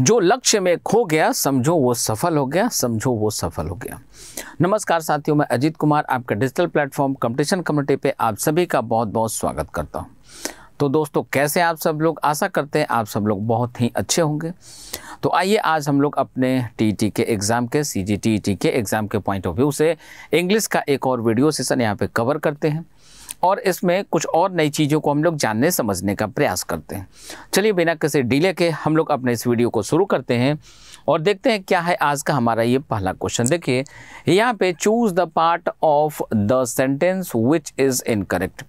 जो लक्ष्य में खो गया समझो वो सफल हो गया समझो वो सफल हो गया नमस्कार साथियों मैं अजीत कुमार आपके डिजिटल प्लेटफॉर्म कंपटीशन कम्युनिटी पे आप सभी का बहुत बहुत स्वागत करता हूँ तो दोस्तों कैसे आप सब लोग आशा करते हैं आप सब लोग बहुत ही अच्छे होंगे तो आइए आज हम लोग अपने टी e के एग्ज़ाम के सीजीटीईटी e के एग्ज़ाम के पॉइंट ऑफ व्यू से इंग्लिश का एक और वीडियो सेशन यहाँ पे कवर करते हैं और इसमें कुछ और नई चीज़ों को हम लोग जानने समझने का प्रयास करते हैं चलिए बिना किसी डीले के हम लोग अपने इस वीडियो को शुरू करते हैं और देखते हैं क्या है आज का हमारा ये पहला क्वेश्चन देखिए यहाँ पे choose the part of the sentence which is incorrect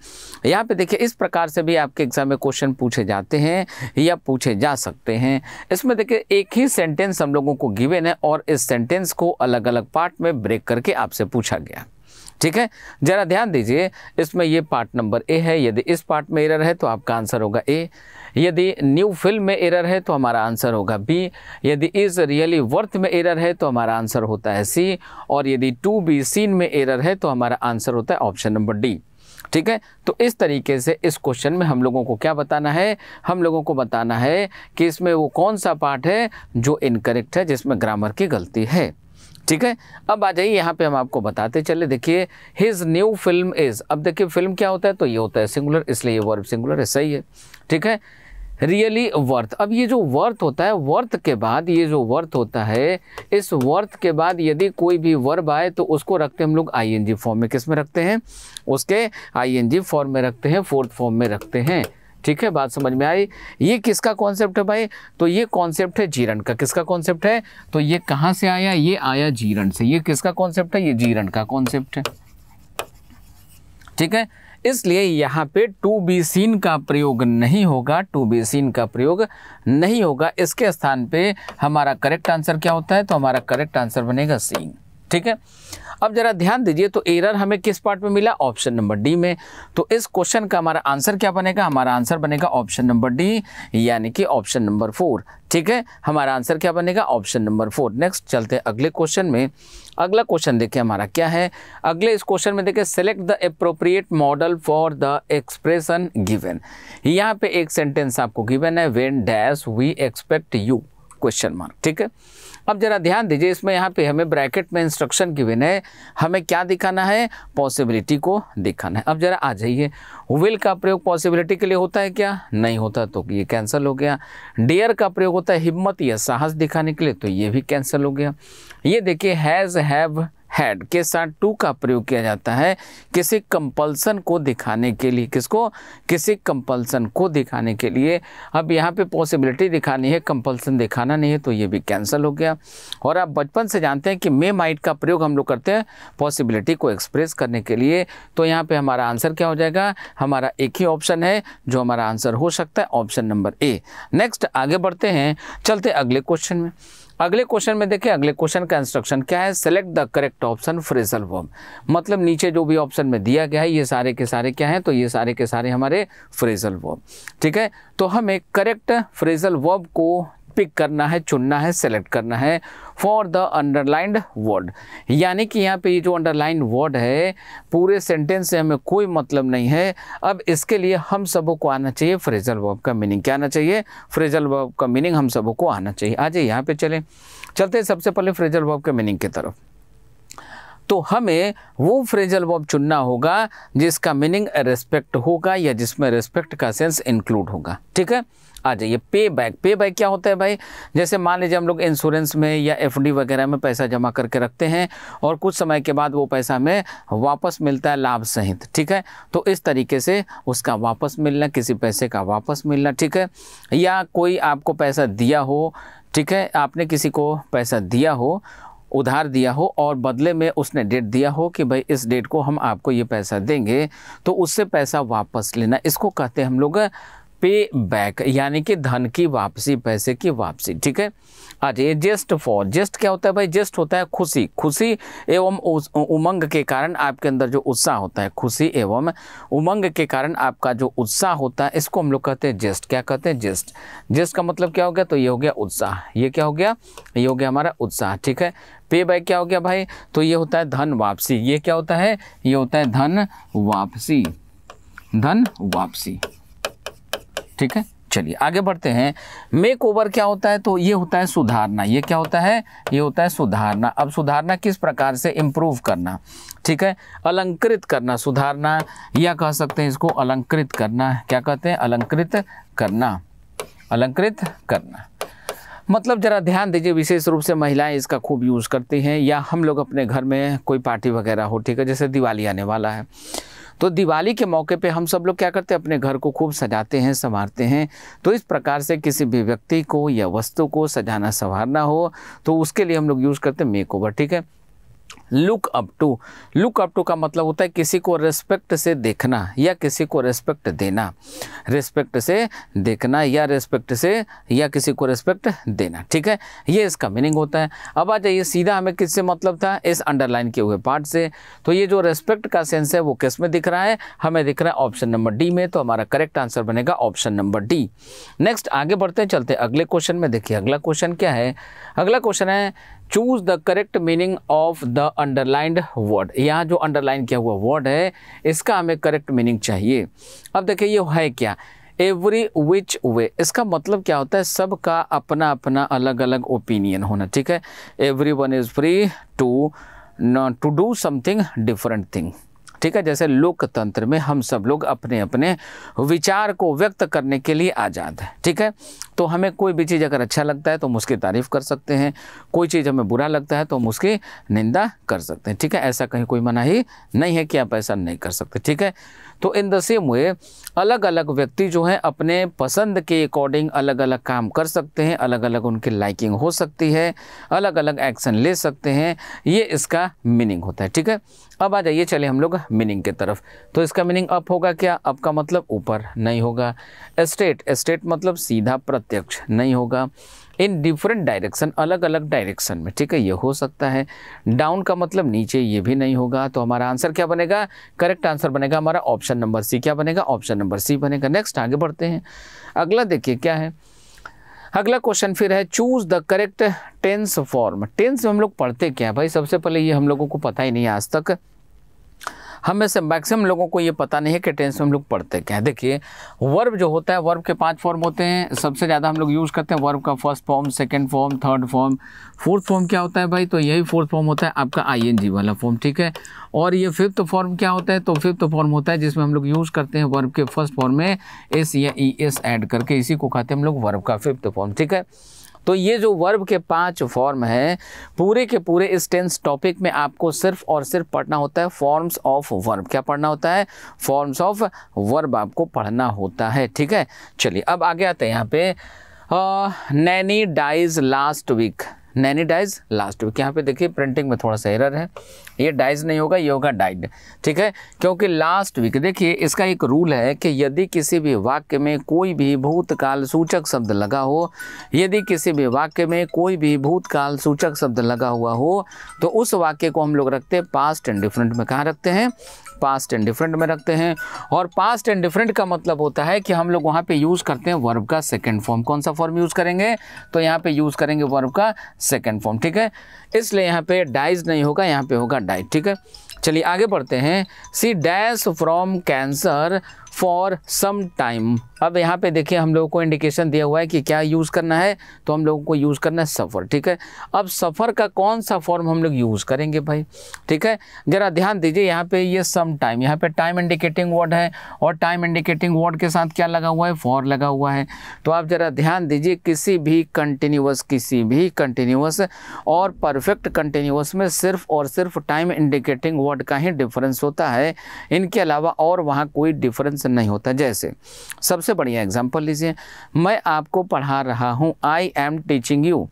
यहाँ पे देखिए इस प्रकार से भी आपके एग्जाम में क्वेश्चन पूछे जाते हैं या पूछे जा सकते हैं इसमें देखिए एक ही सेंटेंस हम लोगों को गिवेन है और इस सेंटेंस को अलग अलग पार्ट में ब्रेक करके आपसे पूछा गया ठीक है जरा ध्यान दीजिए इसमें ये पार्ट नंबर ए है यदि इस पार्ट में एरर है तो आपका आंसर होगा ए यदि न्यू फिल्म में एरर है तो हमारा आंसर होगा बी यदि इज़ रियली वर्थ में एरर है तो हमारा आंसर होता है सी और यदि टू बी सीन में एरर है तो हमारा आंसर होता है ऑप्शन नंबर डी ठीक है तो इस तरीके से इस क्वेश्चन में हम लोगों को क्या बताना है हम लोगों को बताना है कि इसमें वो कौन सा पार्ट है जो इनकरेक्ट है जिसमें ग्रामर की गलती है ठीक है अब आ जाइए यहाँ पे हम आपको बताते चले देखिए हिज न्यू फिल्म इज़ अब देखिए फिल्म क्या होता है तो ये होता है सिंगुलर इसलिए ये वर्ब सिंगुलर है सही है ठीक है रियली वर्थ अब ये जो वर्थ होता है वर्थ के बाद ये जो वर्थ होता है इस वर्थ के बाद यदि कोई भी वर्ब आए तो उसको रखते हम लोग आई फॉर्म में किस में रखते हैं उसके आई फॉर्म में रखते हैं फोर्थ फॉर्म में रखते हैं ठीक है बात समझ में आई ये किसका कॉन्सेप्ट है भाई तो ये कॉन्सेप्ट है जीरण का किसका कॉन्सेप्ट है तो ये कहाँ से आया ये आया जीरण से ये किसका कॉन्सेप्ट है ये जीरण का कॉन्सेप्ट है ठीक है इसलिए यहाँ पे टू बी सीन का प्रयोग नहीं होगा टू बी सीन का प्रयोग नहीं होगा इसके स्थान पे हमारा करेक्ट आंसर क्या होता है तो हमारा करेक्ट आंसर बनेगा सीन ठीक है अब जरा ध्यान दीजिए तो एरर हमें किस पार्ट में मिला ऑप्शन नंबर डी में तो इस क्वेश्चन का हमारा आंसर क्या बनेगा हमारा आंसर बनेगा ऑप्शन नंबर डी यानी कि ऑप्शन नंबर फोर ठीक है हमारा आंसर क्या बनेगा ऑप्शन नंबर फोर नेक्स्ट चलते हैं अगले क्वेश्चन में अगला क्वेश्चन देखिए हमारा क्या है अगले इस क्वेश्चन में देखिए select the appropriate modal for the expression given यहाँ पे एक सेंटेंस आपको गिवेन है when dash we expect you question mark ठीक है अब ज़रा ध्यान दीजिए इसमें यहाँ पे हमें ब्रैकेट में इंस्ट्रक्शन की विनय हमें क्या दिखाना है पॉसिबिलिटी को दिखाना है अब ज़रा आ जाइए विल का प्रयोग पॉसिबिलिटी के लिए होता है क्या नहीं होता तो ये कैंसिल हो गया डेयर का प्रयोग होता है हिम्मत या साहस दिखाने के लिए तो ये भी कैंसिल हो गया ये देखिए हैज़ हैव हैड के साथ टू का प्रयोग किया जाता है किसी कंपल्सन को दिखाने के लिए किसको किसी कंपल्सन को दिखाने के लिए अब यहाँ पे पॉसिबिलिटी दिखानी है कंपल्सन दिखाना नहीं है तो ये भी कैंसिल हो गया और आप बचपन से जानते हैं कि मे माइट का प्रयोग हम लोग करते हैं पॉसिबिलिटी को एक्सप्रेस करने के लिए तो यहाँ पर हमारा आंसर क्या हो जाएगा हमारा एक ही ऑप्शन है जो हमारा आंसर हो सकता है ऑप्शन नंबर ए नेक्स्ट आगे बढ़ते हैं चलते अगले क्वेश्चन में अगले क्वेश्चन में देखें अगले क्वेश्चन का इंस्ट्रक्शन क्या है select the correct option phrasal verb मतलब नीचे जो भी ऑप्शन में दिया गया है ये सारे के सारे क्या हैं तो ये सारे के सारे हमारे फ्रेजल वर्ब ठीक है तो हमें करेक्ट फ्रेजल वर्ब को पिक करना है चुनना है सेलेक्ट करना है फॉर द अंडरलाइंड वर्ड यानी कि यहाँ पे ये जो अंडरलाइन वर्ड है पूरे सेंटेंस से हमें कोई मतलब नहीं है अब इसके लिए हम सबों को आना चाहिए फ्रेजल वर्ब का मीनिंग क्या आना चाहिए फ्रेजल वर्ब का मीनिंग हम सबों को आना चाहिए आ जाइए यहाँ पे चले चलते हैं सबसे पहले फ्रेजल वर्ब के मीनिंग की तरफ तो हमें वो फ्रेजल वर्ब चुनना होगा जिसका मीनिंग रेस्पेक्ट होगा या जिसमें रेस्पेक्ट का सेंस इंक्लूड होगा ठीक है आ जाइए पे बैक पे बैक क्या होता है भाई जैसे मान लीजिए हम लोग इंश्योरेंस में या एफ वगैरह में पैसा जमा करके रखते हैं और कुछ समय के बाद वो पैसा हमें वापस मिलता है लाभ सहित ठीक है तो इस तरीके से उसका वापस मिलना किसी पैसे का वापस मिलना ठीक है या कोई आपको पैसा दिया हो ठीक है आपने किसी को पैसा दिया हो उधार दिया हो और बदले में उसने डेट दिया हो कि भाई इस डेट को हम आपको ये पैसा देंगे तो उससे पैसा वापस लेना इसको कहते हैं हम लोग पे बैक यानी कि धन की वापसी पैसे की वापसी ठीक है अरे जेस्ट फॉर जेस्ट क्या होता है भाई जेस्ट होता है खुशी खुशी एवं उमंग के कारण आपके अंदर जो उत्साह होता है खुशी एवं उमंग के कारण आपका जो उत्साह होता है इसको हम लोग कहते हैं जेस्ट क्या कहते हैं जेस्ट जेस्ट का मतलब क्या हो गया तो ये हो गया उत्साह ये क्या हो गया ये हो गया हमारा उत्साह ठीक है पे बैक क्या हो गया भाई तो ये होता है धन वापसी ये क्या होता है ये होता है धन वापसी धन वापसी ठीक है चलिए आगे बढ़ते हैं मेक ओवर क्या होता है तो ये होता है सुधारना ये क्या होता है ये होता है सुधारना अब सुधारना किस प्रकार से इम्प्रूव करना ठीक है अलंकृत करना सुधारना या कह सकते हैं इसको अलंकृत करना क्या कहते हैं अलंकृत करना अलंकृत करना मतलब ज़रा ध्यान दीजिए विशेष रूप से महिलाएं इसका खूब यूज़ करती हैं या हम लोग अपने घर में कोई पार्टी वगैरह हो ठीक है जैसे दिवाली आने वाला है तो दिवाली के मौके पे हम सब लोग क्या करते हैं अपने घर को खूब सजाते हैं संवारते हैं तो इस प्रकार से किसी भी व्यक्ति को या वस्तु को सजाना संवारना हो तो उसके लिए हम लोग यूज़ करते हैं मेकओवर ठीक है look up to look up to का मतलब होता है किसी को रेस्पेक्ट से देखना या किसी को रेस्पेक्ट देना रेस्पेक्ट से देखना या रेस्पेक्ट से या किसी को रेस्पेक्ट देना ठीक है ये इसका मीनिंग होता है अब आ जाइए सीधा हमें किससे मतलब था इस अंडरलाइन किए हुए पार्ट से तो ये जो रेस्पेक्ट का सेंस है वो किस में दिख रहा है हमें दिख रहा है ऑप्शन नंबर डी में तो हमारा करेक्ट आंसर बनेगा ऑप्शन नंबर डी नेक्स्ट आगे बढ़ते चलते अगले क्वेश्चन में देखिए अगला क्वेश्चन क्या है अगला क्वेश्चन है choose the correct meaning of the underlined word यहाँ जो अंडरलाइन किया हुआ वर्ड है इसका हमें करेक्ट मीनिंग चाहिए अब देखिए ये है क्या एवरी विच वे इसका मतलब क्या होता है सबका अपना अपना अलग अलग ओपिनियन होना ठीक है everyone is free to to do something different thing ठीक है जैसे लोकतंत्र में हम सब लोग अपने अपने विचार को व्यक्त करने के लिए आज़ाद है ठीक है तो हमें कोई भी चीज़ अगर अच्छा लगता है तो हम उसकी तारीफ़ कर सकते हैं कोई चीज़ हमें बुरा लगता है तो हम उसकी निंदा कर सकते हैं ठीक है ऐसा कहीं कोई मनाही नहीं है कि आप ऐसा नहीं कर सकते ठीक है तो इन द सेम वे अलग अलग व्यक्ति जो है अपने पसंद के अकॉर्डिंग अलग अलग काम कर सकते हैं अलग अलग उनकी लाइकिंग हो सकती है अलग अलग एक्शन ले सकते हैं ये इसका मीनिंग होता है ठीक है अब आ जाइए चले हम लोग मीनिंग के तरफ तो इसका मीनिंग अप होगा क्या अप का मतलब ऊपर नहीं होगा एस्टेट स्टेट मतलब सीधा प्रत्यक्ष नहीं होगा इन डिफरेंट डायरेक्शन अलग अलग डायरेक्शन में ठीक है ये हो सकता है डाउन का मतलब नीचे ये भी नहीं होगा तो हमारा आंसर क्या बनेगा करेक्ट आंसर बनेगा हमारा ऑप्शन नंबर सी क्या बनेगा ऑप्शन नंबर सी बनेगा नेक्स्ट आगे बढ़ते हैं अगला देखिए क्या है अगला क्वेश्चन फिर है choose the correct tense form tense में हम लोग पढ़ते क्या भाई सबसे पहले ये हम लोगों को पता ही नहीं है आज तक हम में से मैक्सिमम लोगों को ये पता नहीं है कि टेंस में हम लोग पढ़ते क्या है देखिए वर्ब जो होता है वर्ब के पांच फॉर्म होते हैं सबसे ज़्यादा हम लोग यूज़ करते हैं वर्ब का first form second form third form fourth form क्या होता है भाई तो यही फोर्थ फॉर्म होता है आपका आई वाला फॉर्म ठीक है और ये फिफ्थ फॉर्म क्या होता है तो फिफ्थ फॉर्म होता है जिसमें हम लोग यूज़ करते हैं वर्ब के फर्स्ट फॉर्म में एस या ई एस एड करके इसी को खाते हैं हम लोग वर्ब का फिफ्थ फॉर्म ठीक है तो ये जो वर्ब के पांच फॉर्म हैं पूरे के पूरे इस टेंस टॉपिक में आपको सिर्फ और सिर्फ पढ़ना होता है फॉर्म्स ऑफ वर्ब क्या पढ़ना होता है फॉर्म्स ऑफ वर्ब आपको पढ़ना होता है ठीक है चलिए अब आगे आते हैं यहाँ पे nanny dies last week nanny dies last week यहाँ पे देखिए प्रिंटिंग में थोड़ा सा एरर है ये डाइज नहीं होगा ये होगा डाइड ठीक है क्योंकि लास्ट वीक देखिए इसका एक रूल है कि यदि किसी भी वाक्य में कोई भी भूतकाल सूचक शब्द लगा हो यदि किसी भी वाक्य में कोई भी भूतकाल सूचक शब्द लगा हुआ हो तो उस वाक्य को हम लोग रखते हैं पास्ट एंड डिफरेंट में कहाँ रखते हैं पास्ट एंड डिफरेंट में रखते हैं और पास्ट एंड डिफरेंट का मतलब होता है कि हम लोग वहाँ पे यूज़ करते हैं वर्ब का सेकेंड फॉर्म कौन सा फॉर्म यूज़ करेंगे तो यहाँ पे यूज़ करेंगे वर्ब का सेकेंड फॉर्म ठीक है इसलिए यहाँ पे डाइज नहीं होगा यहाँ पे होगा डाइज ठीक है चलिए आगे बढ़ते हैं C dash from cancer for some time अब यहाँ पे देखिए हम लोगों को इंडिकेशन दिया हुआ है कि क्या यूज़ करना है तो हम लोगों को यूज़ करना है सफ़र ठीक है अब सफ़र का कौन सा फॉर्म हम लोग यूज़ करेंगे भाई ठीक है ज़रा ध्यान दीजिए यहाँ पे ये सम टाइम यहाँ पे टाइम इंडिकेटिंग वर्ड है और टाइम इंडिकेटिंग वर्ड के साथ क्या लगा हुआ है फॉर लगा हुआ है तो आप ज़रा ध्यान दीजिए किसी भी कंटिन्यूस किसी भी कंटिन्यूस और परफेक्ट कंटिन्यूस में सिर्फ और सिर्फ टाइम इंडिकेटिंग वर्ड का ही डिफरेंस होता है इनके अलावा और वहाँ कोई डिफरेंस कैंसिल नहीं होता जैसे सबसे बढ़िया एग्जाम्पल लीजिए मैं आपको पढ़ा रहा हूँ आई एम टीचिंग यू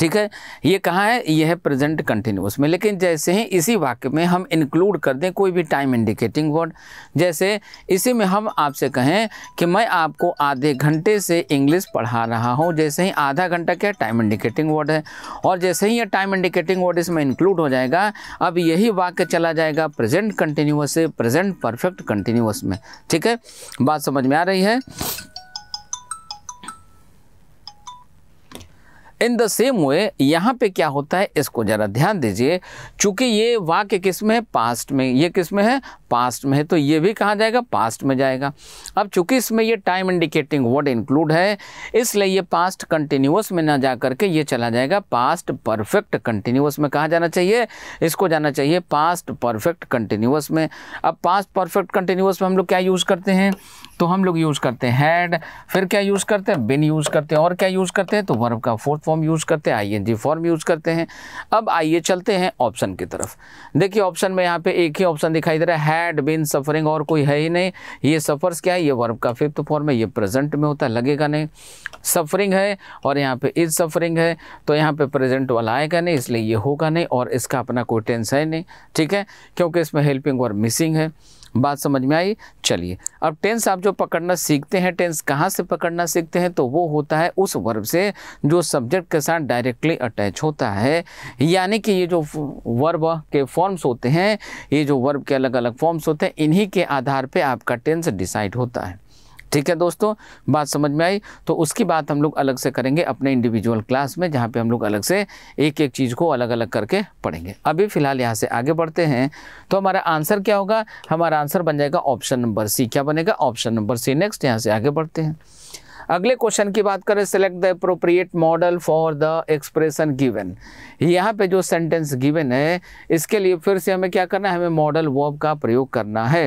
ठीक है ये कहाँ है ये है प्रेजेंट कंटिन्यूस में लेकिन जैसे ही इसी वाक्य में हम इंक्लूड कर दें कोई भी टाइम इंडिकेटिंग वर्ड जैसे इसी में हम आपसे कहें कि मैं आपको आधे घंटे से इंग्लिश पढ़ा रहा हूँ जैसे ही आधा घंटा क्या टाइम इंडिकेटिंग वर्ड है और जैसे ही ये टाइम इंडिकेटिंग वर्ड इसमें इंक्लूड हो जाएगा अब यही वाक्य चला जाएगा प्रेजेंट कंटिन्यूस से प्रेजेंट परफेक्ट कंटिन्यूस में ठीक है बात समझ में आ रही है इन द सेम वे यहाँ पे क्या होता है इसको ज़रा ध्यान दीजिए चूँकि ये वाक्य किस में है पास्ट में ये किस में है पास्ट में है तो ये भी कहा जाएगा पास्ट में जाएगा अब चूंकि इसमें ये टाइम इंडिकेटिंग वर्ड इंक्लूड है इसलिए ये पास्ट कंटिन्यूस में ना जा करके ये चला जाएगा पास्ट परफेक्ट कंटिन्यूस में कहा जाना चाहिए इसको जाना चाहिए पास्ट परफेक्ट कंटिन्यूस में अब पास्ट परफेक्ट कंटिन्यूस में हम लोग क्या यूज़ करते हैं तो हम लोग यूज़ करते हैंड फिर क्या यूज़ करते हैं बिन यूज़ करते हैं और क्या यूज़ करते हैं तो वर्ब का फोर्थ फॉर्म यूज़ करते हैं आईएनजी फॉर्म यूज़ करते हैं अब आइए चलते हैं ऑप्शन की तरफ देखिए ऑप्शन में यहाँ पे एक ही ऑप्शन दिखाई दे रहा है हैड बिन सफरिंग और कोई है ही नहीं ये सफ़र्स क्या है ये वर्ब का फिफ्थ फॉर्म है ये प्रेजेंट में होता है लगेगा नहीं सफरिंग है और यहाँ पे इज सफरिंग है तो यहाँ पे प्रेजेंट वाला आएगा नहीं इसलिए ये होगा नहीं और इसका अपना कोई टेंस है नहीं ठीक है क्योंकि इसमें हेल्पिंग वर्ब मिसिंग है बात समझ में आई चलिए अब टेंस आप जो पकड़ना सीखते हैं टेंस कहाँ से पकड़ना सीखते हैं तो वो होता है उस वर्ब से जो सब्जेक्ट के साथ डायरेक्टली अटैच होता है यानी कि ये जो वर्ब के फॉर्म्स होते हैं ये जो वर्ब के अलग अलग फॉर्म्स होते हैं इन्हीं के आधार पर आपका टेंस डिसाइड होता है ठीक है दोस्तों बात समझ में आई तो उसकी बात हम लोग अलग से करेंगे अपने इंडिविजुअल क्लास में जहाँ पे हम लोग अलग से एक एक चीज़ को अलग अलग करके पढ़ेंगे अभी फ़िलहाल यहाँ से आगे बढ़ते हैं तो हमारा आंसर क्या होगा हमारा आंसर बन जाएगा ऑप्शन नंबर सी क्या बनेगा ऑप्शन नंबर सी नेक्स्ट यहाँ से आगे बढ़ते हैं अगले क्वेश्चन की बात करें select the appropriate modal for the expression given यहाँ पे जो सेंटेंस गिवन है इसके लिए फिर से हमें क्या करना है हमें मॉडल वर्ब का प्रयोग करना है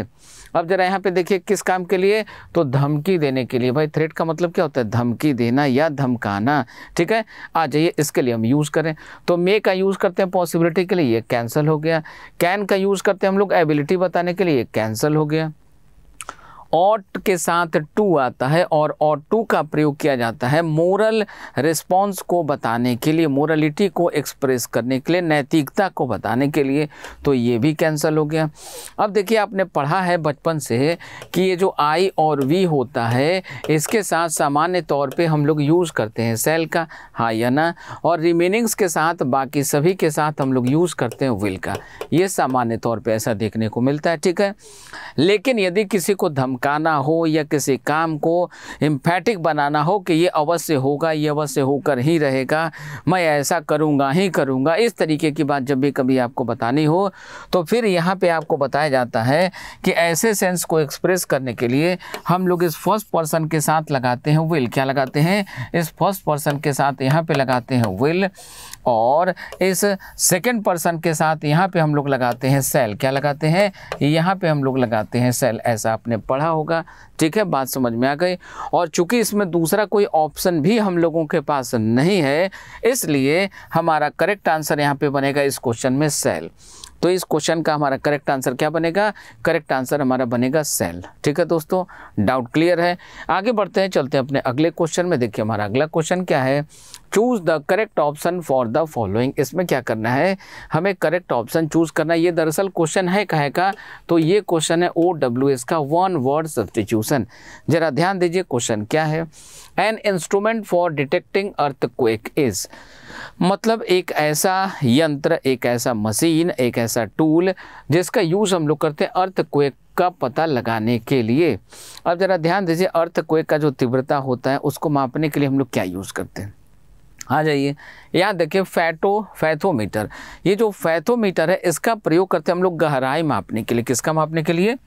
अब जरा यहाँ पे देखिए किस काम के लिए तो धमकी देने के लिए भाई थ्रेट का मतलब क्या होता है धमकी देना या धमकाना ठीक है आ जाइए इसके लिए हम यूज़ करें तो मे का यूज़ करते हैं पॉसिबिलिटी के लिए ये कैंसिल हो गया कैन का यूज़ करते हैं हम लोग एबिलिटी बताने के लिए कैंसिल हो गया ऑट के साथ टू आता है और ऑट टू का प्रयोग किया जाता है मोरल रिस्पॉन्स को बताने के लिए मोरलिटी को एक्सप्रेस करने के लिए नैतिकता को बताने के लिए तो ये भी कैंसल हो गया अब देखिए आपने पढ़ा है बचपन से कि ये जो आई और वी होता है इसके साथ सामान्य तौर पे हम लोग यूज़ करते हैं सेल का हा या ना और रिमेनिंग्स के साथ बाकी सभी के साथ हम लोग यूज़ करते हैं विल का ये सामान्य तौर पर ऐसा देखने को मिलता है ठीक है लेकिन यदि किसी को धमका धमकाना हो या किसी काम को इम्फेटिक बनाना हो कि ये अवश्य होगा ये अवश्य होकर ही रहेगा मैं ऐसा करूँगा ही करूँगा इस तरीके की बात जब भी कभी आपको बतानी हो तो फिर यहाँ पे आपको बताया जाता है कि ऐसे सेंस को एक्सप्रेस करने के लिए हम लोग इस फर्स्ट पर्सन के साथ लगाते हैं विल क्या लगाते हैं इस फर्स्ट पर्सन के साथ यहाँ पे लगाते हैं विल और इस सेकेंड पर्सन के साथ यहाँ पे हम लोग लगाते हैं सेल क्या लगाते हैं यहाँ पे हम लोग लगाते हैं सेल ऐसा आपने पढ़ा होगा ठीक है बात समझ में आ गई और चूंकि इसमें दूसरा कोई ऑप्शन भी हम लोगों के पास नहीं है इसलिए हमारा करेक्ट आंसर यहाँ पे बनेगा इस क्वेश्चन में सेल तो इस क्वेश्चन का हमारा करेक्ट आंसर क्या बनेगा करेक्ट आंसर हमारा बनेगा सेल ठीक है दोस्तों डाउट क्लियर है आगे बढ़ते हैं चलते हैं अपने अगले क्वेश्चन में देखिए हमारा अगला क्वेश्चन क्या है choose the correct option for the following इसमें क्या करना है हमें करेक्ट ऑप्शन चूज़ करना है ये दरअसल क्वेश्चन है कहे का तो ये क्वेश्चन है ओ डब्ल्यू एस का वन वर्ड सब्सटीट्यूशन जरा ध्यान दीजिए क्वेश्चन क्या है an instrument for detecting earthquake is मतलब एक ऐसा यंत्र एक ऐसा मशीन एक ऐसा टूल जिसका यूज़ हम लोग करते हैं अर्थ क्वेक का पता लगाने के लिए अब ज़रा ध्यान दीजिए अर्थ क्वेक का जो तीव्रता होता है उसको मापने के लिए हम लोग क्या यूज़ करते हैं आ जाइए यहाँ देखिए फैटो फैथोमीटर ये जो फैथोमीटर है इसका प्रयोग करते हैं हम लोग गहराई मापने के लिए किसका मापने के लिए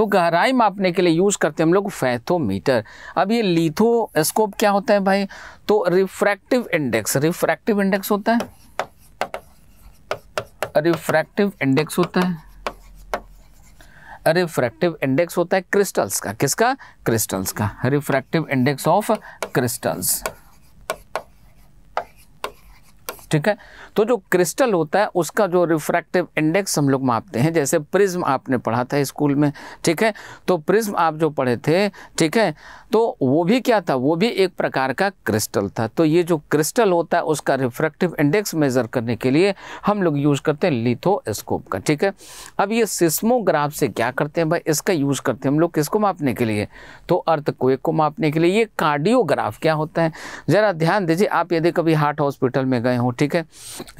तो गहराई मापने के लिए यूज़ करते हैं हम लोग फैथोमीटर अब ये लीथोस्कोप क्या होता है भाई तो रिफ्रैक्टिव इंडेक्स रिफ्रैक्टिव इंडेक्स होता है रिफ्रैक्टिव इंडेक्स होता है रिफ्रैक्टिव इंडेक्स होता है क्रिस्टल्स का किसका क्रिस्टल्स का रिफ्रैक्टिव इंडेक्स ऑफ क्रिस्टल्स ठीक है तो जो क्रिस्टल होता है उसका जो रिफ्रैक्टिव इंडेक्स हम लोग मापते हैं जैसे प्रिज्म आपने पढ़ा था स्कूल में ठीक है तो प्रिज्म आप जो पढ़े थे ठीक है तो वो भी क्या था वो भी एक प्रकार का क्रिस्टल था तो ये जो क्रिस्टल होता है उसका रिफ्रैक्टिव इंडेक्स मेज़र करने के लिए हम लोग यूज़ करते हैं लिथोस्कोप का ठीक है अब ये सिस्मोग्राफ से क्या करते हैं भाई इसका यूज़ करते हैं हम लोग किसको मापने के लिए तो अर्थ को मापने के लिए ये कार्डियोग्राफ क्या होता है ज़रा ध्यान दीजिए आप यदि कभी हार्ट हॉस्पिटल में गए हों ठीक है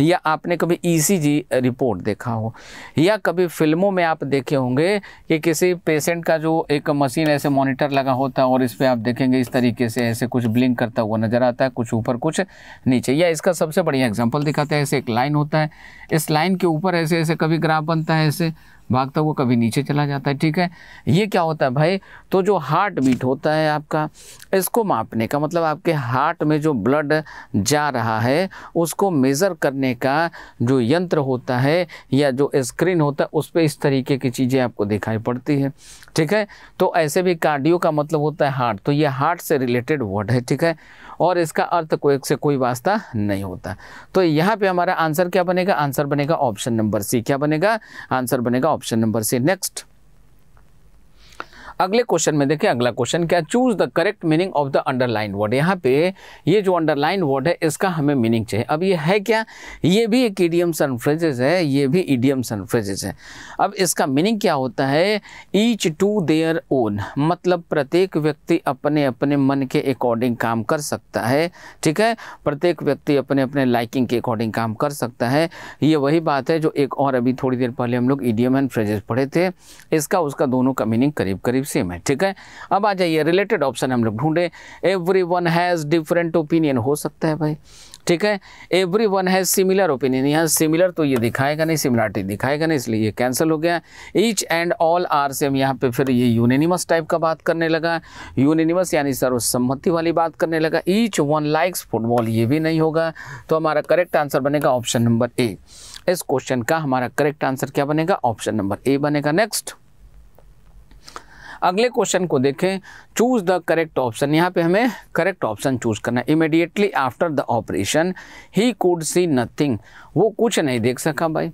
या आपने कभी ईसीजी रिपोर्ट देखा हो या कभी फिल्मों में आप देखे होंगे कि किसी पेशेंट का जो एक मशीन ऐसे मॉनिटर लगा होता है और इस पर आप देखेंगे इस तरीके से ऐसे कुछ ब्लिंक करता हुआ नज़र आता है कुछ ऊपर कुछ नीचे या इसका सबसे बढ़िया एग्जाम्पल दिखाता है ऐसे एक लाइन होता है इस लाइन के ऊपर ऐसे ऐसे कभी ग्राफ बनता है ऐसे भागता हुआ कभी नीचे चला जाता है ठीक है ये क्या होता है भाई तो जो हार्ट बीट होता है आपका इसको मापने का मतलब आपके हार्ट में जो ब्लड जा रहा है उसको मेज़र करने का जो यंत्र होता है या जो स्क्रीन होता है उस पर इस तरीके की चीज़ें आपको दिखाई पड़ती है ठीक है तो ऐसे भी कार्डियो का मतलब होता है हार्ट तो ये हार्ट से रिलेटेड वर्ड है ठीक है और इसका अर्थ कोई से कोई वास्ता नहीं होता तो यहाँ पे हमारा आंसर क्या बनेगा आंसर बनेगा ऑप्शन नंबर सी क्या बनेगा आंसर बनेगा ऑप्शन नंबर सी नेक्स्ट अगले क्वेश्चन में देखें अगला क्वेश्चन क्या choose the correct meaning of the underline word यहाँ पे ये जो अंडरलाइन वर्ड है इसका हमें मीनिंग चाहिए अब ये है क्या ये भी एक ईडियम सनफ्रेजेज है ये भी ईडियम सनफ्रेजेज है अब इसका मीनिंग क्या होता है ईच टू देयर ओन मतलब प्रत्येक व्यक्ति अपने अपने मन के अकॉर्डिंग काम कर सकता है ठीक है प्रत्येक व्यक्ति अपने अपने लाइकिंग के अकॉर्डिंग काम कर सकता है ये वही बात है जो एक और अभी थोड़ी देर पहले हम लोग ईडियम एंड फ्रेजेज पढ़े थे इसका उसका दोनों का मीनिंग करीब करीब सेम है ठीक है अब आ जाइए रिलेटेड ऑप्शन हम लोग ढूंढे everyone has different opinion हो सकता है भाई ठीक है everyone has similar opinion यहाँ सिमिलर तो ये दिखाएगा नहीं सिमिलरिटी दिखाएगा नहीं इसलिए ये कैंसिल हो गया each and all are same यहाँ पे फिर ये यूनिनिमस टाइप का बात करने लगा यूनिनिमस यानी सर्वसम्मति वाली बात करने लगा ईच वन लाइक्स फुटबॉल ये भी नहीं होगा तो हमारा करेक्ट आंसर बनेगा ऑप्शन नंबर ए इस क्वेश्चन का हमारा करेक्ट आंसर क्या बनेगा ऑप्शन नंबर ए बनेगा नेक्स्ट अगले क्वेश्चन को देखें चूज़ द करेक्ट ऑप्शन यहाँ पे हमें करेक्ट ऑप्शन चूज़ करना है immediately after the operation he could see nothing वो कुछ नहीं देख सका भाई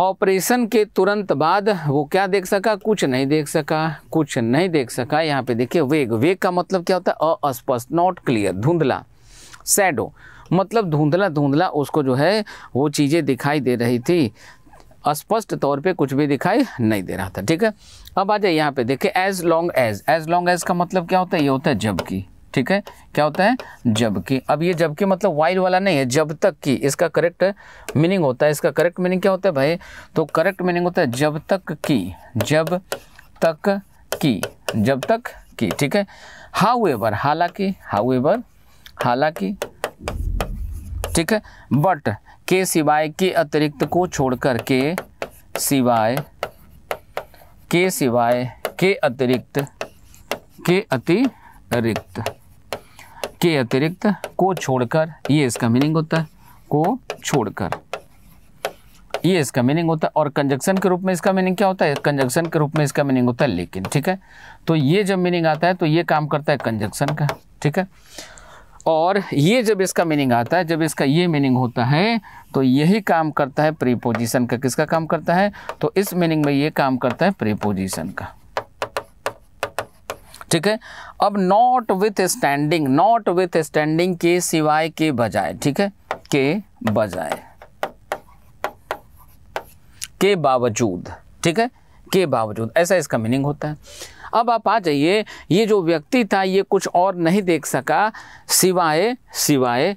ऑपरेशन के तुरंत बाद वो क्या देख सका कुछ नहीं देख सका कुछ नहीं देख सका यहाँ पे देखिए वेग वेग का मतलब क्या होता है अस्पष्ट नॉट क्लियर धुंधला सैडो मतलब धुंधला धुंधला उसको जो है वो चीज़ें दिखाई दे रही थी स्पष्ट तौर पे कुछ भी दिखाई नहीं दे रहा था ठीक है अब आ जाए यहाँ पे देखिए as long as as long as का मतलब क्या होता है ये होता है जबकि ठीक है क्या होता है जबकि अब ये जबकि मतलब वाइल वाला नहीं है जब तक की इसका करेक्ट मीनिंग होता है इसका करेक्ट मीनिंग क्या होता है भाई तो करेक्ट मीनिंग होता है जब तक की जब तक की जब तक की ठीक है हाउ एवर हालांकि हाउ एवर हालांकि ठीक है बट के सिवाय के अतिरिक्त को छोड़कर के सिवाय के सिवाय के अतिरिक्त के अतिरिक्त के अतिरिक्त को छोड़कर ये इसका मीनिंग होता है को छोड़कर ये इसका मीनिंग होता है और कंजक्शन के रूप में इसका मीनिंग क्या होता है कंजक्शन के रूप में इसका मीनिंग होता है लेकिन ठीक है तो ये जब मीनिंग आता है तो ये काम करता है कंजक्शन का ठीक है और ये जब इसका मीनिंग आता है जब इसका ये मीनिंग होता है तो यही काम करता है प्रीपोजिशन का किसका काम करता है तो इस मीनिंग में ये काम करता है प्रीपोजिशन का ठीक है अब notwithstanding notwithstanding के सिवाय के बजाय ठीक है के बजाय के बावजूद ठीक है के बावजूद ऐसा इसका मीनिंग होता है अब आप आ जाइए ये जो व्यक्ति था ये कुछ और नहीं देख सका सिवाय सिवाय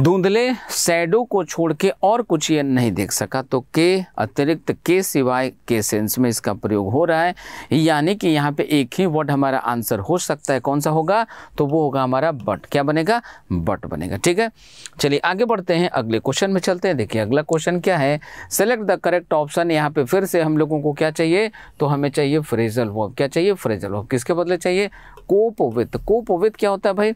धुंधले सैडो को छोड़ के और कुछ ये नहीं देख सका तो के अतिरिक्त के सिवाय के सेंस में इसका प्रयोग हो रहा है यानी कि यहाँ पे एक ही वर्ड हमारा आंसर हो सकता है कौन सा होगा तो वो होगा हमारा बट क्या बनेगा बट बनेगा ठीक है चलिए आगे बढ़ते हैं अगले क्वेश्चन में चलते हैं देखिए अगला क्वेश्चन क्या है सेलेक्ट द करेक्ट ऑप्शन यहाँ पे फिर से हम लोगों को क्या चाहिए तो हमें चाहिए फ्रेजल वर्ब क्या चाहिए फ्रेजल वर्ब किसके बदले चाहिए कोप विद कोप विद क्या होता है भाई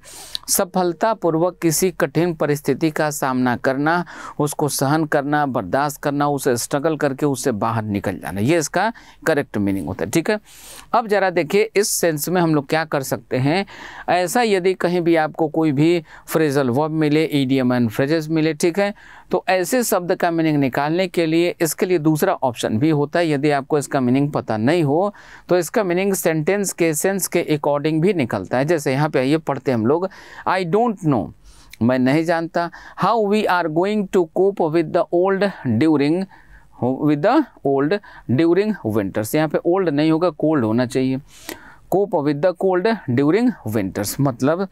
सफलतापूर्वक किसी कठिन परिस्थिति का सामना करना उसको सहन करना बर्दाश्त करना उसे स्ट्रगल करके उससे बाहर निकल जाना ये इसका करेक्ट मीनिंग होता है ठीक है अब ज़रा देखिए इस सेंस में हम लोग क्या कर सकते हैं ऐसा यदि कहीं भी आपको कोई भी फ्रेजल वर्ब मिले ईडीएम एंड फ्रेजेस मिले ठीक है तो ऐसे शब्द का मीनिंग निकालने के लिए इसके लिए दूसरा ऑप्शन भी होता है यदि आपको इसका मीनिंग पता नहीं हो तो इसका मीनिंग सेंटेंस के सेंस के अकॉर्डिंग भी निकलता है जैसे यहाँ पे आइए पढ़ते हम लोग आई डोंट नो मैं नहीं जानता how we are going to cope with the old during with the old during winters यहाँ पे ओल्ड नहीं होगा कोल्ड होना चाहिए cope with the cold during winters मतलब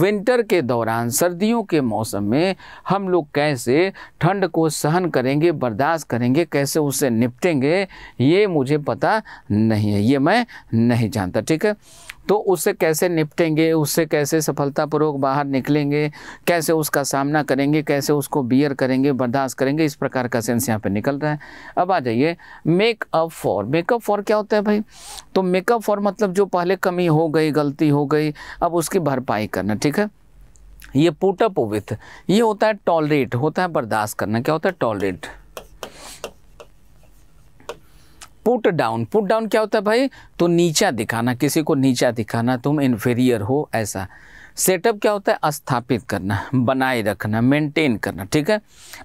विंटर के दौरान सर्दियों के मौसम में हम लोग कैसे ठंड को सहन करेंगे बर्दाश्त करेंगे कैसे उससे निपटेंगे ये मुझे पता नहीं है ये मैं नहीं जानता ठीक है तो उससे कैसे निपटेंगे उससे कैसे सफलतापूर्वक बाहर निकलेंगे कैसे उसका सामना करेंगे कैसे उसको बियर करेंगे बर्दाश्त करेंगे इस प्रकार का सेंस यहाँ पे निकल रहा है अब आ जाइए मेकअप फॉर मेकअप फॉर क्या होता है भाई तो मेकअप फॉर मतलब जो पहले कमी हो गई गलती हो गई अब उसकी भरपाई करना ठीक है ये पुटअप विथ ये होता है टॉलरेट होता है बर्दाश्त करना क्या होता है tolerate put down put down क्या होता है भाई तो नीचा दिखाना किसी को नीचा दिखाना तुम इन्फीरियर हो ऐसा सेटअप क्या होता है स्थापित करना बनाए रखना मेंटेन करना ठीक है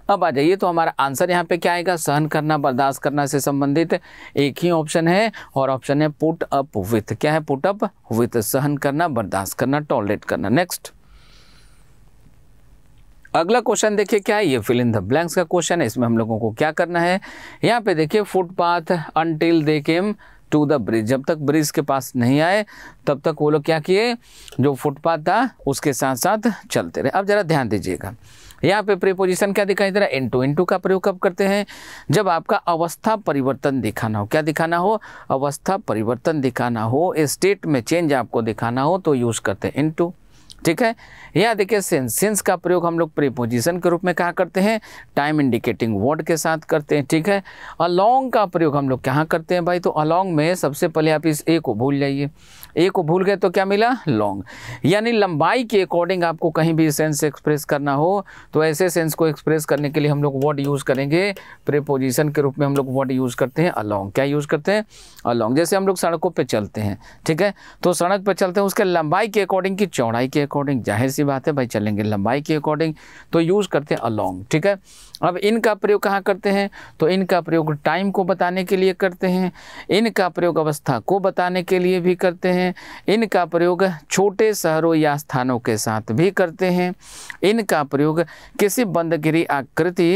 अब आ जाइए तो हमारा आंसर यहाँ पे क्या आएगा सहन करना बर्दाश्त करना से संबंधित एक ही ऑप्शन है और ऑप्शन है पुट अप विथ क्या है पुट अप विथ सहन करना बर्दाश्त करना टॉलरेट करना नेक्स्ट अगला क्वेश्चन देखिए क्या है ये फिल इन द ब्लैंक्स का क्वेश्चन है इसमें हम लोगों को क्या करना है यहाँ पे देखिए footpath until they came to the bridge जब तक ब्रिज के पास नहीं आए तब तक वो लोग क्या किए जो फुटपाथ था उसके साथ साथ चलते रहे अब ज़रा ध्यान दीजिएगा यहाँ पे प्रीपोजिशन क्या दिखाई दे रहा है इन टू इन टू का प्रयोग कब करते हैं जब आपका अवस्था परिवर्तन दिखाना हो क्या दिखाना हो अवस्था परिवर्तन दिखाना हो स्टेट में चेंज आपको दिखाना हो तो यूज़ करते हैं टू ठीक है या देखिए सेंस सेंस का प्रयोग हम लोग प्रीपोजिशन के रूप में कहा करते हैं टाइम इंडिकेटिंग वर्ड के साथ करते हैं ठीक है अलोंग का प्रयोग हम लोग कहाँ करते हैं भाई तो अलोंग में सबसे पहले आप इस ए को भूल जाइए ए को भूल गए तो क्या मिला लॉन्ग यानी लंबाई के अकॉर्डिंग आपको कहीं भी सेंस एक्सप्रेस करना हो तो ऐसे सेंस को एक्सप्रेस करने के लिए हम लोग वर्ड यूज़ करेंगे प्रेपोजिशन के रूप में हम लोग वर्ड यूज़ करते हैं अलॉन्ग क्या यूज़ करते हैं अलॉन्ग जैसे हम लोग सड़कों पर चलते हैं ठीक है तो सड़क पर चलते हैं उसके लंबाई के अकॉर्डिंग की चौड़ाई के अकॉर्डिंग जाहिर सी बात है भाई चलेंगे लंबाई के अकॉर्डिंग तो यूज़ करते हैं अलॉन्ग ठीक है अब इनका प्रयोग कहाँ करते हैं तो इनका प्रयोग टाइम को बताने के लिए करते हैं इनका प्रयोग अवस्था को बताने के लिए भी करते हैं हैं इनका प्रयोग छोटे शहरों या स्थानों के साथ भी करते हैं इनका प्रयोग किसी बंदगिरी आकृति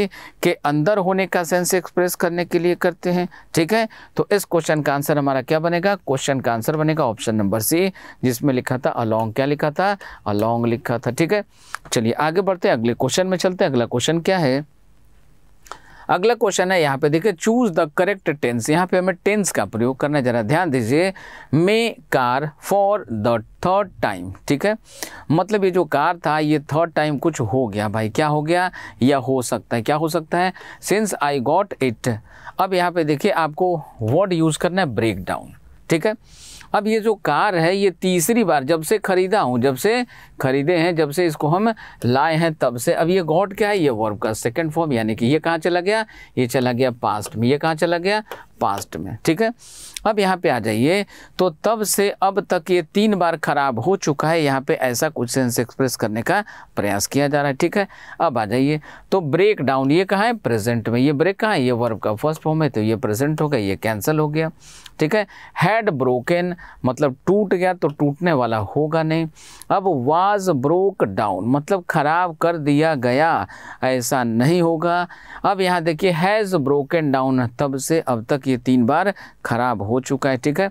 के अंदर होने का सेंस एक्सप्रेस करने के लिए करते हैं ठीक है तो इस क्वेश्चन का आंसर हमारा क्या बनेगा क्वेश्चन का आंसर बनेगा ऑप्शन नंबर सी जिसमें लिखा था अलोंग क्या लिखा था अलोंग लिखा था ठीक है चलिए आगे बढ़ते हैं अगले क्वेश्चन में चलते हैं अगला क्वेश्चन क्या है अगला क्वेश्चन है यहाँ पे देखिए चूज द करेक्ट टेंस यहाँ पे हमें टेंस का प्रयोग करना जरा ध्यान दीजिए my car for the third time ठीक है मतलब ये जो कार था ये थर्ड टाइम कुछ हो गया भाई क्या हो गया या हो सकता है क्या हो सकता है सिंस आई गॉट इट अब यहाँ पे देखिए आपको वर्ड यूज़ करना है ब्रेक डाउन ठीक है अब ये जो कार है ये तीसरी बार जब से ख़रीदा हूँ जब से ख़रीदे हैं जब से इसको हम लाए हैं तब से अब ये गॉड क्या है ये वर्ब का सेकेंड फॉर्म यानी कि ये कहाँ चला गया ये चला गया पास्ट में ये कहाँ चला गया पास्ट में ठीक है अब यहाँ पे आ जाइए तो तब से अब तक ये तीन बार खराब हो चुका है यहाँ पे ऐसा कुछ सेंस एक्सप्रेस करने का प्रयास किया जा रहा है ठीक है अब आ जाइए तो ब्रेक डाउन ये कहाँ है प्रेजेंट में ये ब्रेक कहाँ है ये वर्ब का फर्स्ट फॉर्म है तो ये प्रेजेंट हो गया ये कैंसिल हो गया ठीक है हैड ब्रोकन मतलब टूट गया तो टूटने वाला होगा नहीं अब वाज ब्रोक डाउन मतलब ख़राब कर दिया गया ऐसा नहीं होगा अब यहाँ देखिए हैज़ ब्रोकन डाउन तब से अब तक ये तीन बार खराब हो चुका है ठीक है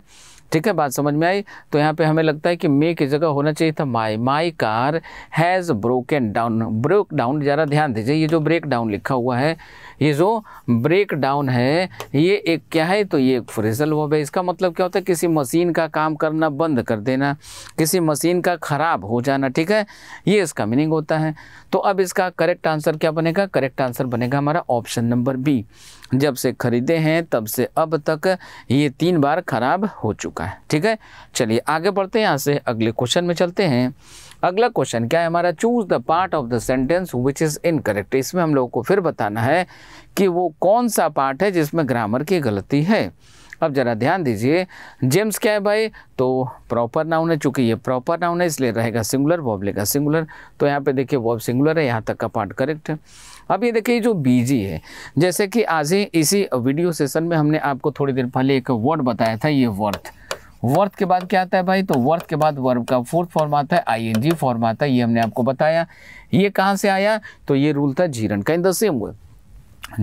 ठीक है बात समझ में आई तो यहाँ पे हमें लगता है कि मे की जगह होना चाहिए था my my car has broken down break down ज़रा ध्यान दीजिए ये जो ब्रेक डाउन लिखा हुआ है ये जो ब्रेक डाउन है ये एक क्या है तो ये एक फ्रेजल वर्ब है इसका मतलब क्या होता है किसी मशीन का काम करना बंद कर देना किसी मशीन का ख़राब हो जाना ठीक है ये इसका मीनिंग होता है तो अब इसका करेक्ट आंसर क्या बनेगा करेक्ट आंसर बनेगा हमारा ऑप्शन नंबर बी जब से ख़रीदे हैं तब से अब तक ये तीन बार ख़राब हो चुका है ठीक है चलिए आगे बढ़ते हैं यहाँ से अगले क्वेश्चन में चलते हैं अगला क्वेश्चन क्या है हमारा choose the part of the sentence which is incorrect इसमें हम लोगों को फिर बताना है कि वो कौन सा पार्ट है जिसमें ग्रामर की गलती है अब ज़रा ध्यान दीजिए जेम्स क्या है भाई तो प्रॉपर नाउन है चूँकि ये प्रॉपर नाउन है इसलिए रहेगा सिंगुलर वॉब लेगा सिंगुलर तो यहाँ पे देखिए वॉब सिंगुलर है यहाँ तक का पार्ट करेक्ट है अब ये देखिए जो बीजी है जैसे कि आज ही इसी वीडियो सेशन में हमने आपको थोड़ी देर पहले एक वर्ड बताया था ये वर्थ वर्थ के बाद क्या आता है भाई तो वर्थ के बाद वर्ब का फोर्थ फॉर्म आता है आई जी फॉर्म आता है ये हमने आपको बताया ये कहाँ से आया तो ये रूल था जीरन का इन द सेम वे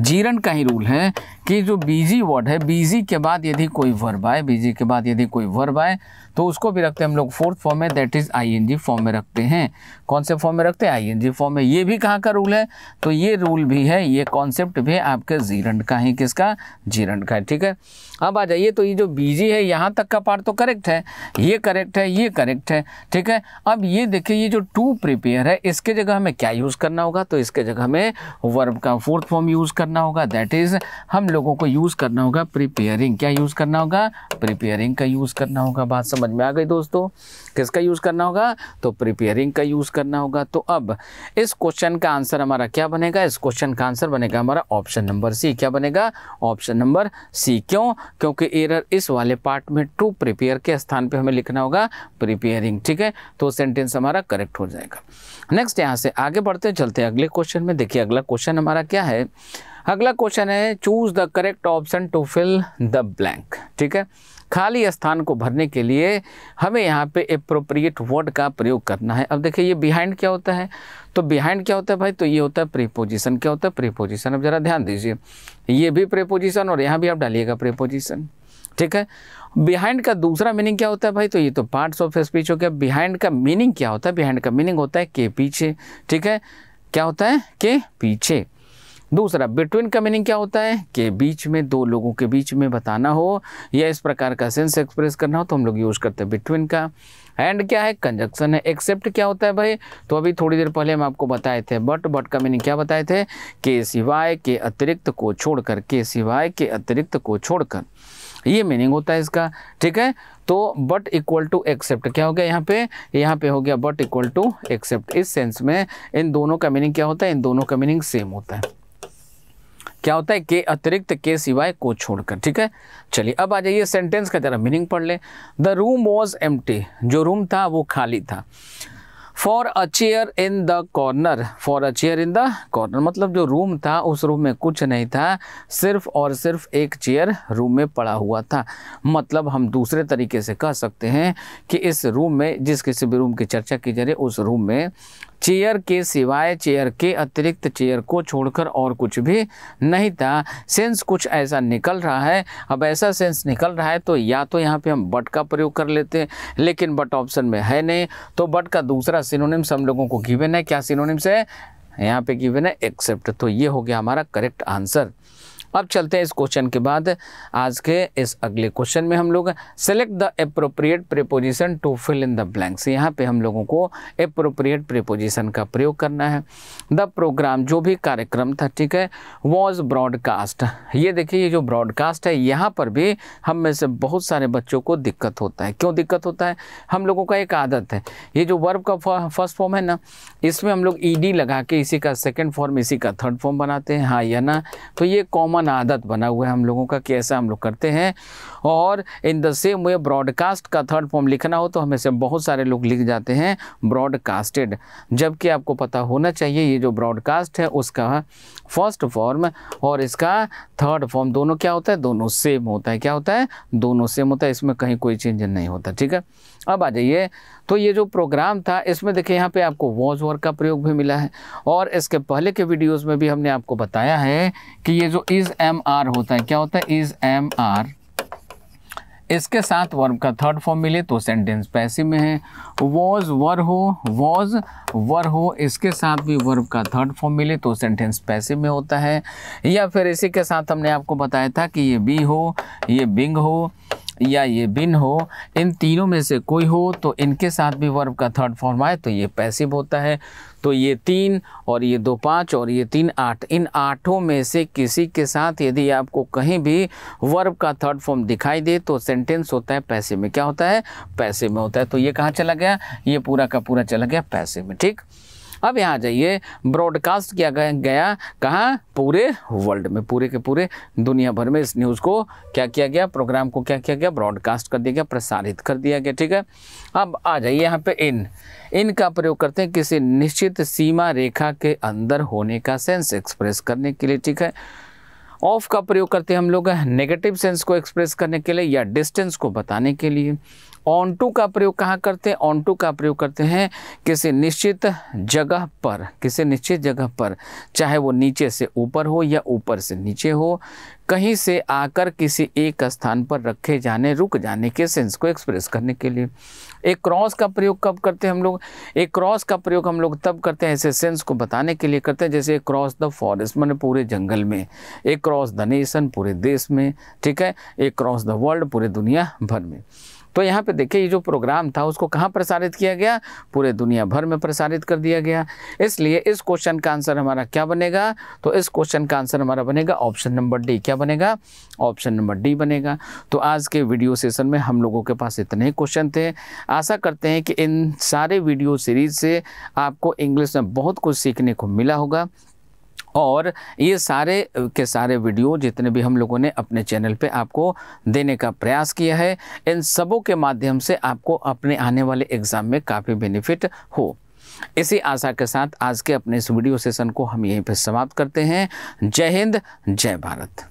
जीरन का ही रूल है कि जो बीजी वर्ड है बीजी के बाद यदि कोई वर्ब आए बीजी के बाद यदि कोई वर्ब आए तो उसको भी रखते हैं हम लोग फोर्थ फॉर्म में दैट इज़ आईएनजी फॉर्म में रखते हैं कौन से फॉर्म में रखते हैं आईएनजी फॉर्म में ये भी कहाँ का रूल है तो ये रूल भी है ये कॉन्सेप्ट भी आपके जीरण का ही किसका जीरण का है ठीक है अब आ जाइए तो ये जो बीजी है यहाँ तक का पार्ट तो करेक्ट है ये करेक्ट है ये करेक्ट है ठीक है अब ये देखिए ये जो टू प्रिपेयर है इसके जगह हमें क्या यूज़ करना होगा तो इसके जगह हमें वर्ब का फोर्थ फॉर्म यूज़ करना होगा दैट इज़ हम लोगों को यूज़ करना होगा प्रिपेयरिंग क्या यूज़ करना होगा प्रिपेयरिंग का यूज़ करना होगा बात समझ समझ में आ गई दोस्तों किसका यूज़ करना होगा तो प्रिपेयरिंग का यूज़ करना होगा तो अब इस क्वेश्चन का आंसर हमारा क्या बनेगा इस क्वेश्चन का आंसर बनेगा हमारा ऑप्शन नंबर सी क्या बनेगा ऑप्शन नंबर सी क्यों क्योंकि एरर इस वाले पार्ट में टू प्रिपेयर के स्थान पर हमें लिखना होगा प्रिपेयरिंग ठीक है तो सेंटेंस हमारा करेक्ट हो जाएगा नेक्स्ट यहाँ से आगे बढ़ते चलते हैं अगले क्वेश्चन में देखिए अगला क्वेश्चन हमारा क्या है अगला क्वेश्चन है choose the correct option to fill the blank ठीक है खाली स्थान को भरने के लिए हमें यहाँ पे अप्रोप्रिएट वर्ड का प्रयोग करना है अब देखिए ये बिहाइंड क्या होता है तो बिहाइंड क्या होता है भाई तो ये होता है प्रीपोजिशन क्या होता है प्रीपोजिशन अब ज़रा ध्यान दीजिए ये भी प्रीपोजिशन और यहाँ भी आप डालिएगा प्रीपोजिशन ठीक है बिहाइंड का दूसरा मीनिंग क्या होता है भाई तो ये तो पार्ट्स ऑफ स्पीच हो गया बिहाइंड का मीनिंग क्या होता है बिहाइंड का मीनिंग होता है के पीछे ठीक है क्या होता है के पीछे दूसरा बिटवीन का मीनिंग क्या होता है कि बीच में दो लोगों के बीच में बताना हो या इस प्रकार का सेंस एक्सप्रेस करना हो तो हम लोग यूज़ करते हैं बिटवीन का एंड क्या है कंजक्शन है एक्सेप्ट क्या होता है भाई तो अभी थोड़ी देर पहले हम आपको बताए थे बट बट का मीनिंग क्या बताए थे के सिवाय के अतिरिक्त को छोड़कर के सिवाय के अतिरिक्त को छोड़कर ये मीनिंग होता है इसका ठीक है तो बट इक्वल टू एक्सेप्ट क्या हो गया यहाँ पे यहाँ पे हो गया बट इक्वल टू एक्सेप्ट इस सेंस में इन दोनों का मीनिंग क्या होता है इन दोनों का मीनिंग सेम होता है क्या होता है के अतिरिक्त के सिवाय को छोड़कर ठीक है चलिए अब आ जाइए सेंटेंस का ज़रा मीनिंग पढ़ लें द रूम वॉज एम जो रूम था वो खाली था for a chair in the corner for a chair in the corner मतलब जो रूम था उस रूम में कुछ नहीं था सिर्फ और सिर्फ एक चेयर रूम में पड़ा हुआ था मतलब हम दूसरे तरीके से कह सकते हैं कि इस रूम में जिस किसी भी रूम की चर्चा की जा रही है उस रूम में चेयर के सिवाय चेयर के अतिरिक्त चेयर को छोड़कर और कुछ भी नहीं था सेंस कुछ ऐसा निकल रहा है अब ऐसा सेंस निकल रहा है तो या तो यहाँ पे हम बट का प्रयोग कर लेते हैं लेकिन बट ऑप्शन में है नहीं तो बट का दूसरा सिनोनिम्स हम लोगों को गिवन है क्या सिनोनिम्स है यहाँ पे गिवन है एक्सेप्ट तो ये हो गया हमारा करेक्ट आंसर अब चलते हैं इस क्वेश्चन के बाद आज के इस अगले क्वेश्चन में हम लोग select the appropriate preposition to fill in the blanks यहाँ पे हम लोगों को अप्रोप्रिएट प्रिपोजिशन का प्रयोग करना है द प्रोग्राम जो भी कार्यक्रम था ठीक है वॉज ब्रॉडकास्ट ये देखिए ये जो ब्रॉडकास्ट है यहाँ पर भी हम में से बहुत सारे बच्चों को दिक्कत होता है क्यों दिक्कत होता है हम लोगों का एक आदत है ये जो वर्ब का फर्स्ट फॉर्म है ना इसमें हम लोग ई लगा के इसी का सेकेंड फॉर्म इसी का थर्ड फॉर्म बनाते हैं हाँ या ना तो ये कॉमन कॉमन आदत बना हुआ है हम लोगों का कि ऐसा हम लोग करते हैं और in the same way broadcast का थर्ड फॉर्म लिखना हो तो हमें से बहुत सारे लोग लिख जाते हैं ब्रॉडकास्टेड जबकि आपको पता होना चाहिए ये जो ब्रॉडकास्ट है उसका फर्स्ट फॉर्म और इसका थर्ड फॉर्म दोनों क्या होता है दोनों सेम होता है क्या होता है दोनों सेम होता है इसमें कहीं कोई चेंज नहीं होता ठीक है अब आ जाइए तो ये जो प्रोग्राम था इसमें देखिए यहाँ पे आपको वॉज वर्क का प्रयोग भी मिला है और इसके पहले के वीडियोस में भी हमने आपको बताया है कि ये जो इज़ एम आर होता है क्या होता है इज़ एम आर इसके साथ वर्ब का थर्ड फॉर्म मिले तो सेंटेंस पैसिव में है वॉज वर हो वॉज वर हो इसके साथ भी वर्ब का थर्ड फॉर्म मिले तो सेंटेंस पैसिव में होता है या फिर इसी के साथ हमने आपको बताया था कि ये बी हो ये बिंग हो या ये बिन हो इन तीनों में से कोई हो तो इनके साथ भी वर्ब का थर्ड फॉर्म आए तो ये पैसिव होता है तो ये तीन और ये दो पाँच और ये तीन आठ इन आठों में से किसी के साथ यदि आपको कहीं भी वर्ब का थर्ड फॉर्म दिखाई दे तो सेंटेंस होता है पैसे में क्या होता है पैसे में होता है तो ये कहाँ चला गया ये पूरा का पूरा चला गया पैसे में ठीक अब यहाँ जाइए ब्रॉडकास्ट किया गया कहाँ पूरे वर्ल्ड में पूरे के पूरे दुनिया भर में इस न्यूज़ को क्या किया गया प्रोग्राम को क्या किया गया ब्रॉडकास्ट कर दिया गया प्रसारित कर दिया गया ठीक है अब आ जाइए यहाँ पे इन इन का प्रयोग करते हैं किसी निश्चित सीमा रेखा के अंदर होने का सेंस एक्सप्रेस करने के लिए ठीक है ऑफ का प्रयोग करते हैं हम लोग नेगेटिव सेंस को एक्सप्रेस करने के लिए या डिस्टेंस को बताने के लिए ऑन टू का प्रयोग कहाँ करते हैं ऑन टू का प्रयोग करते हैं किसी निश्चित जगह पर किसी निश्चित जगह पर चाहे वो नीचे से ऊपर हो या ऊपर से नीचे हो कहीं से आकर किसी एक स्थान पर रखे जाने रुक जाने के सेंस को एक्सप्रेस करने के लिए एक क्रॉस का प्रयोग कब करते हैं हम लोग एक क्रॉस का प्रयोग हम लोग तब करते हैं ऐसे सेंस को बताने के लिए करते हैं जैसे क्रॉस द फॉरेस्ट मैंने पूरे जंगल में एक क्रॉस द नेशन पूरे देश में ठीक है एक क्रॉस द वर्ल्ड पूरे दुनिया भर में तो यहाँ पे देखिए ये जो प्रोग्राम था उसको कहाँ प्रसारित किया गया पूरे दुनिया भर में प्रसारित कर दिया गया इसलिए इस क्वेश्चन का आंसर हमारा क्या बनेगा तो इस क्वेश्चन का आंसर हमारा बनेगा ऑप्शन नंबर डी क्या बनेगा ऑप्शन नंबर डी बनेगा तो आज के वीडियो सेशन में हम लोगों के पास इतने ही क्वेश्चन थे आशा करते हैं कि इन सारे वीडियो सीरीज से आपको इंग्लिश में बहुत कुछ सीखने को मिला होगा और ये सारे के सारे वीडियो जितने भी हम लोगों ने अपने चैनल पे आपको देने का प्रयास किया है इन सबों के माध्यम से आपको अपने आने वाले एग्ज़ाम में काफ़ी बेनिफिट हो इसी आशा के साथ आज के अपने इस वीडियो सेशन को हम यहीं पर समाप्त करते हैं जय हिंद जय भारत